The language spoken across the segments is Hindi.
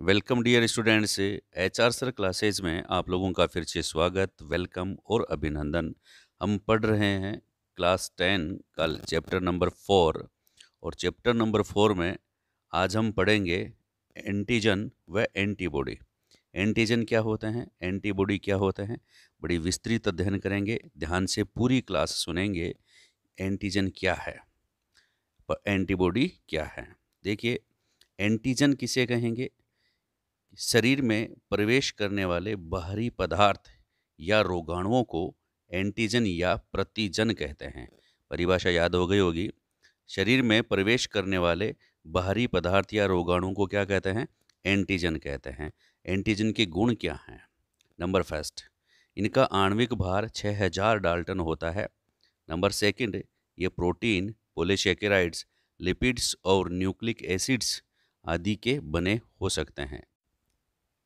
welcome dear students H R sir classes में आप लोगों का फिर से स्वागत वेलकम और अभिनंदन हम पढ़ रहे हैं क्लास टेन का चैप्टर नंबर फोर और चैप्टर नंबर फोर में आज हम पढ़ेंगे एंटीजन व एंटीबॉडी एंटीजन क्या होते हैं एंटीबॉडी क्या होते हैं बड़ी विस्तृत अध्ययन करेंगे ध्यान से पूरी क्लास सुनेंगे एंटीजन क्या है एंटीबॉडी क्या है देखिए एंटीजन किसे कहेंगे शरीर में प्रवेश करने वाले बाहरी पदार्थ या रोगाणुओं को एंटीजन या प्रतिजन कहते हैं परिभाषा याद हो गई होगी शरीर में प्रवेश करने वाले बाहरी पदार्थ या रोगाणुओं को क्या कहते हैं एंटीजन कहते हैं एंटीजन के गुण क्या हैं नंबर फर्स्ट इनका आणविक भार 6000 डाल्टन होता है नंबर सेकंड ये प्रोटीन पोलिशेकेराइड्स लिपिड्स और न्यूक्लिक एसिड्स आदि के बने हो सकते हैं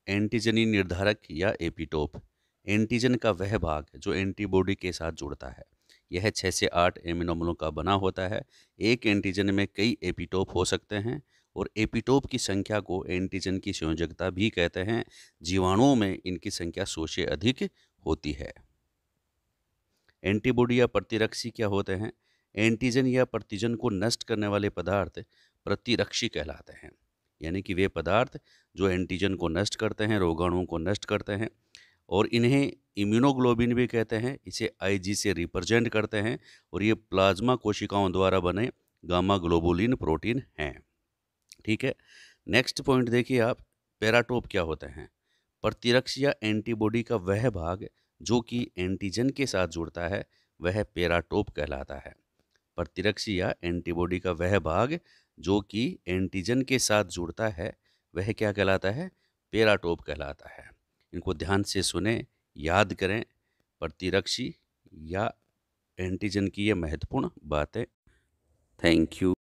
एंटीजनी निर्धारक या एपीटोप एंटीजन का वह भाग जो एंटीबॉडी के साथ जुड़ता है यह छः से आठ एमिनोमलों का बना होता है एक एंटीजन में कई एपीटोप हो सकते हैं और एपिटोप की संख्या को एंटीजन की संयोजकता भी कहते हैं जीवाणुओं में इनकी संख्या सौ से अधिक होती है एंटीबॉडी या प्रतिरक्षी क्या होते हैं एंटीजन या प्रतिजन को नष्ट करने वाले पदार्थ प्रतिरक्षी कहलाते हैं यानी कि वे पदार्थ जो एंटीजन को नष्ट करते हैं रोगाणुओं को नष्ट करते हैं और इन्हें इम्यूनोग्लोबिन भी कहते हैं इसे आईजी से रिप्रेजेंट करते हैं और ये प्लाज्मा कोशिकाओं द्वारा बने गामा ग्लोबुलिन प्रोटीन हैं ठीक है नेक्स्ट पॉइंट देखिए आप पैराटोप क्या होते हैं या एंटीबॉडी का वह भाग जो कि एंटीजन के साथ जुड़ता है वह पेराटोप कहलाता है प्रतिरक्ष या एंटीबॉडी का वह भाग जो कि एंटीजन के साथ जुड़ता है वह क्या कहलाता है पेराटोप कहलाता है इनको ध्यान से सुने याद करें प्रतिरक्षी या एंटीजन की ये महत्वपूर्ण बातें थैंक यू